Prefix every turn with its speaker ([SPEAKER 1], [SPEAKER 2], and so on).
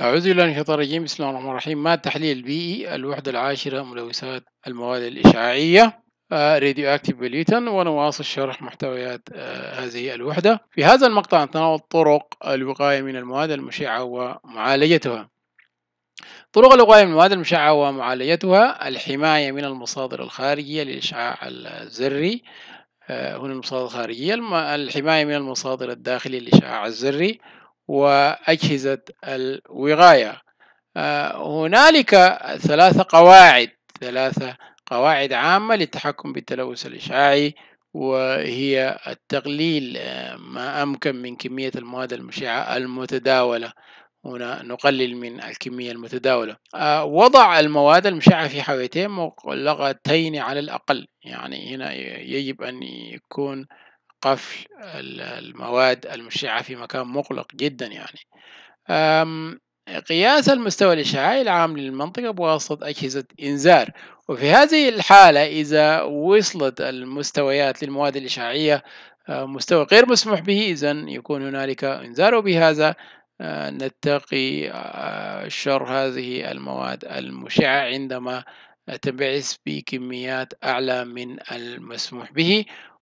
[SPEAKER 1] أعوذ بالله من الشيطان الرجيم بسم الله الرحمن الرحيم ما التحليل البيئي الوحدة العاشرة ملوثات المواد الإشعاعية راديو أكتيف بليوتن ونواصل شرح محتويات آه، هذه الوحدة في هذا المقطع نتناول طرق الوقاية من المواد المشعة ومعالجتها طرق الوقاية من المواد المشعة ومعالجتها الحماية من المصادر الخارجية للإشعاع الذري آه، هنا المصادر الخارجية الحماية من المصادر الداخلية للإشعاع الذري وأجهزة الوقاية آه، هنالك ثلاثة قواعد ثلاثة قواعد عامة للتحكم بالتلوث الإشعاعي وهي التقليل آه، ما أمكن من كمية المواد المشعة المتداولة هنا نقلل من الكمية المتداولة آه، وضع المواد المشعة في حاويتين مغلقتين على الأقل يعني هنا يجب أن يكون قفل المواد المشعة في مكان مقلق جدا يعني قياس المستوى الإشعاعي العام للمنطقة بواسطة أجهزة إنذار وفي هذه الحالة إذا وصلت المستويات للمواد الإشعاعية آه، مستوى غير مسموح به إذا يكون هنالك إنذار وبهذا آه، نتقي آه، شر هذه المواد المشعة عندما تنبعث بكميات أعلى من المسموح به